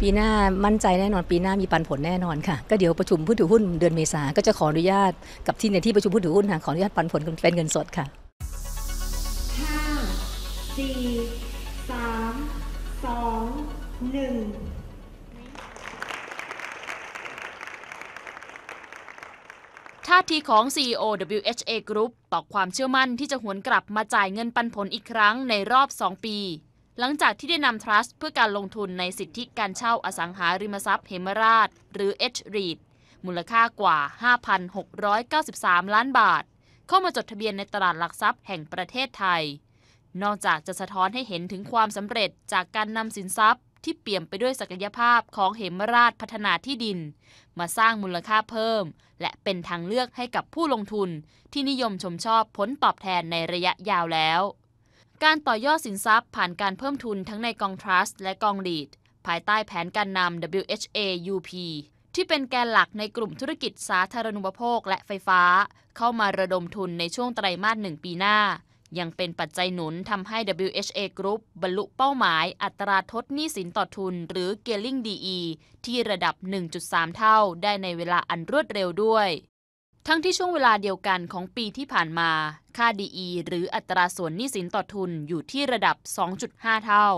ปีหน้ามั่นใจแน่นอนปีหน้ามีปันผลแน่นอนค่ะ ก็เดี๋ยวประชุมผู้ถือหุ้นเดือนเมษาก็จะขออนุญาต กับที่ในที่ประชุมผู้ถือหุ้นคาขออนุญาตปันผลเป็นเงินสดค่ะ5 4 3 2 1 ท่าทีของ CEO WHA Group ต่อความเชื่อมั่นที่จะหวนกลับมาจ่ายเงินปันผลอีกครั้งในรอบ 2 ปีหลังจากที่ได้นำทรัสต์เพื่อการลงทุนในสิทธิการเช่าอสังหาริมทรัพย์เฮมราช หรือ h r e ีดมูลค่ากว่า 5,693 ล้านบาท เข้ามาจดทะเบียนในตลาดหลักทรัพย์แห่งประเทศไทย นอกจากจะสะท้อนให้เห็นถึงความสำเร็จจากการนำสินทรัพย์ที่เปี่ยมไปด้วยศักยภาพของเฮมราชพัฒนาที่ดิน มาสร้างมูลค่าเพิ่ม และเป็นทางเลือกให้กับผู้ลงทุนที่นิยมชมชอบผลตอบแทนในระยะยาวแล้วการต่อยอดสินทรัพย์ผ่านการเพิ่มทุนทั้งในกองทรัสต์และกองดลีดภายใต้แผนการนำ WHAUP ที่เป็นแกนหลักในกลุ่มธุรกิจสาธารณูปโภคและไฟฟ้า เข้ามาระดมทุนในช่วงไตรมาสหนึ่งปีหน้า ยังเป็นปัจจัยหนุนทำให้ WHA Group บรรลุเป้าหมายอัตราทดหนี้สินต่อทุน หรือ Gearing DE ที่ระดับ 1.3 เท่าได้ในเวลาอันรวดเร็วด้วยทั้งที่ช่วงเวลาเดียวกันของปีที่ผ่านมา ค่าดีหรืออัตราส่วนหนี้สินต่อทุนอยู่ที่ระดับ 2.5 เท่า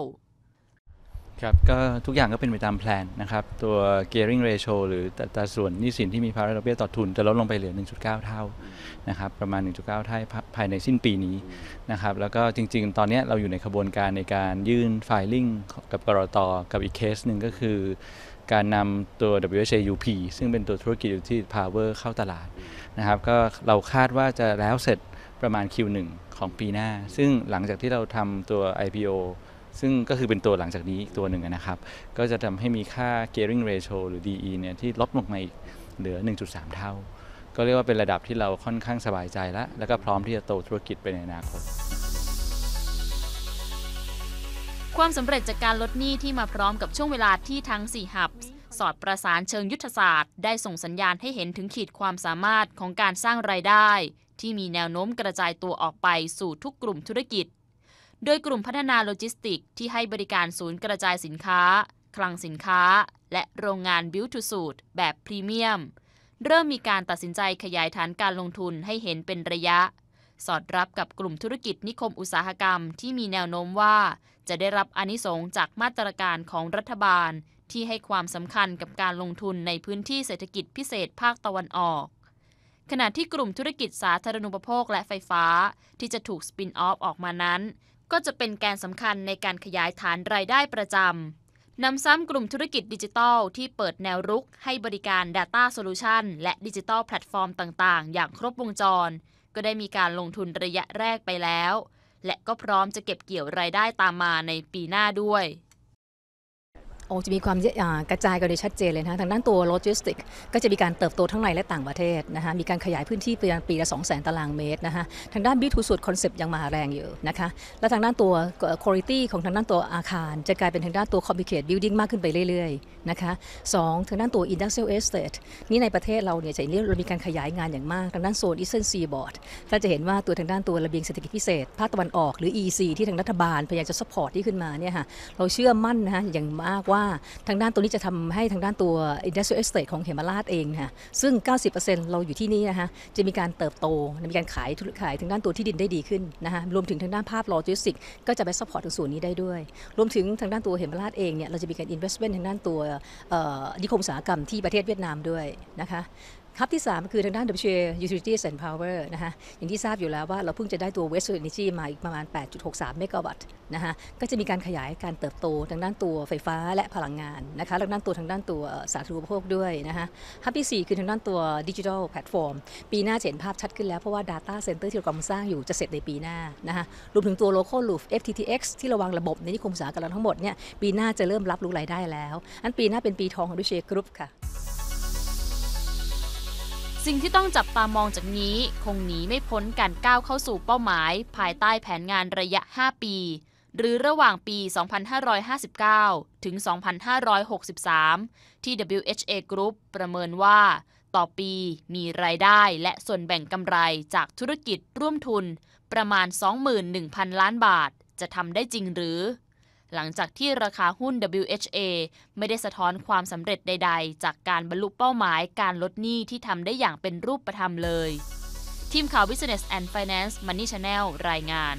ครับก็ทุกอย่างก็เป็นไปตามแผนนะครับ ตัว gearing ratio หรือตัดส่วนหนี้สินที่มีภาระดอกเบี้ยต่อทุนจะลดลงไปเหลือ 1.9 เท่านะครับ ประมาณ 1.9 เท่าภายในสิ้นปีนี้นะครับ แล้วก็จริงๆ ตอนนี้เราอยู่ในขบวนการในการยื่น filing กับกรตกับอีกเคสหนึ่งก็คือการนำตัว WHUP ซึ่งเป็นตัวธุรกิจ่ที่ Power เข้าตลาดนะครับก็เราคาดว่าจะแล้วเสร็จประมาณ Q1 ของปีหน้า ซึ่งหลังจากที่เราทำตัว IPO ซึ่งก็คือเป็นตัวหลังจากนี้ อีกตัวหนึ่งนะครับ ก็จะทำให้มีค่า gearing ratio หรือ DE เนี่ย ที่ลดลงมาอีก เหลือ 1.3 เท่า ก็เรียกว่าเป็นระดับที่เราค่อนข้างสบายใจแล้ว แล้วก็พร้อมที่จะโตธุรกิจไปในอนาคต ความสำเร็จจากการลดหนี้ที่มาพร้อมกับช่วงเวลาที่ทั้ง4หับสอดประสานเชิงยุทธศาสตร์ได้ส่งสัญญาณให้เห็นถึงขีดความสามารถของการสร้างรายได้ ที่มีแนวโน้มกระจายตัวออกไปสู่ทุกกลุ่มธุรกิจโดยกลุ่มพัฒนาโลจิสติกที่ให้บริการศูนย์กระจายสินค้า คลังสินค้า และโรงงานบิวทูสูตรแบบพรีเมียม เริ่มมีการตัดสินใจขยายฐานการลงทุนให้เห็นเป็นระยะ สอดรับกับกลุ่มธุรกิจนิคมอุตสาหกรรมที่มีแนวโน้มว่า จะได้รับอนิสงจากมาตรการของรัฐบาล ที่ให้ความสำคัญกับการลงทุนในพื้นที่เศรษฐกิจพิเศษภาคตะวันออก ขณะที่กลุ่มธุรกิจสาธารณูปโภคและไฟฟ้า ที่จะถูกสปินออฟออกมานั้นก็จะเป็นแกนสำคัญในการขยายฐานรายได้ประจำนำซ้ำกลุ่มธุรกิจดิจิทัลที่เปิดแนวรุกให้บริการ Data Solution และดิจิทัลแพลตฟอร์มต่างๆ อย่างครบวงจร ก็ได้มีการลงทุนระยะแรกไปแล้ว และก็พร้อมจะเก็บเกี่ยวรายได้ตามมาในปีหน้าด้วยอจะมีความกระจายกันได้ชัดเจนเลยนะทางด้านตัวโลจิสติกก็จะมีการเติบโตทั้งในและต่างประเทศนะคะมีการขยายพื้นที่ปปีละ2 0 0 0 0 ตารางเมตรนะคะทางด้านบิทูสุดคอนเซปต์ยังมาแรงอยู่นะคะและทางด้านตัวคุณภาพของทางด้านตัวอาคาร จะกลายเป็นทางด้านตัวคอมพิวเตอร์บิลดิ้งมากขึ้นไปเรื่อยๆนะคะสองทางด้านตัวอินดัสเซียลเอสเตทนี่ในประเทศเราเนี่ยจะเห็นเรามีการขยายงานอย่างมากทางด้านโซนอีสเซนซีบอร์ดถ้าจะเห็นว่าตัวทางด้านตัวระเบียงเศรษฐกิจพิเศษ ภาคตะวันออกหรือ EC ที่ทางรัฐบาลพยายามจะสปอร์ตที่ขึ้นมาเนี่ยค่ะเราเชื่อมั่นนะฮะอย่างมากว่าาทางด้านตัวนี้จะทำให้ทางด้านตัว industrial estate ของเหมาราชเองคะซึ่ง 90%เราอยู่ที่นี่นะคะจะมีการเติบโตมีการขายธุรขาย ทางด้านตัวที่ดินได้ดีขึ้นนะคะรวมถึงทางด้านภาพโลจิสติกก็จะไปซัพพอร์ตตรงส่วนนี้ได้ด้วย รวมถึงทางด้านตัวเหมาราชเองเนี่ยเราจะมีการ investment ทางด้านตัวนิคมอุตสาหกรรมที่ประเทศเวียดนามด้วยนะคะครับที่ 3 คือทางด้าน WHA Utilities and Power นะคะอย่างที่ทราบอยู่แล้วว่าเราเพิ่งจะได้ตัว West Energy มาอีกประมาณ 8.63เมกะวัตต์นะคะก็จะมีการขยายการเติบโตทางด้านตัวไฟฟ้าและพลังงานนะคะทางด้านตัวทางด้านตัวสาธารณูปโภคด้วยนะคะฮับที่ 4 คือทางด้านตัวดิจิทัลแพลตฟอร์มปีหน้าเห็นภาพชัดขึ้นแล้วเพราะว่า Data Center ที่เรากำลังสร้างอยู่จะเสร็จในปีหน้านะคะรวมถึงตัว Local Loop FTTX ที่ระวังระบบในนิคมอุตสาหกรรมทั้งหมดเนี่ยปีหน้าจะเริ่มรับรู้รายได้แล้วอันปีหน้าเป็นปีทองของดิเชกรุ๊ปค่ะสิ่งที่ต้องจับตามองจากนี้คงหนีไม่พ้นการก้าวเข้าสู่เป้าหมาย ภายใต้แผนงานระยะ 5 ปี หรือระหว่างปี 2559 ถึง 2563 ที่ WHA Group ประเมินว่า ต่อปีมีรายได้และส่วนแบ่งกำไรจากธุรกิจร่วมทุนประมาณ 21,000 ล้านบาท จะทำได้จริงหรือหลังจากที่ราคาหุ้น WHA ไม่ได้สะท้อนความสำเร็จใดๆ จากการบรรลุเป้าหมายการลดหนี้ที่ทำได้อย่างเป็นรูปธรรมเลย ทีมข่าว Business and Finance Money Channel รายงาน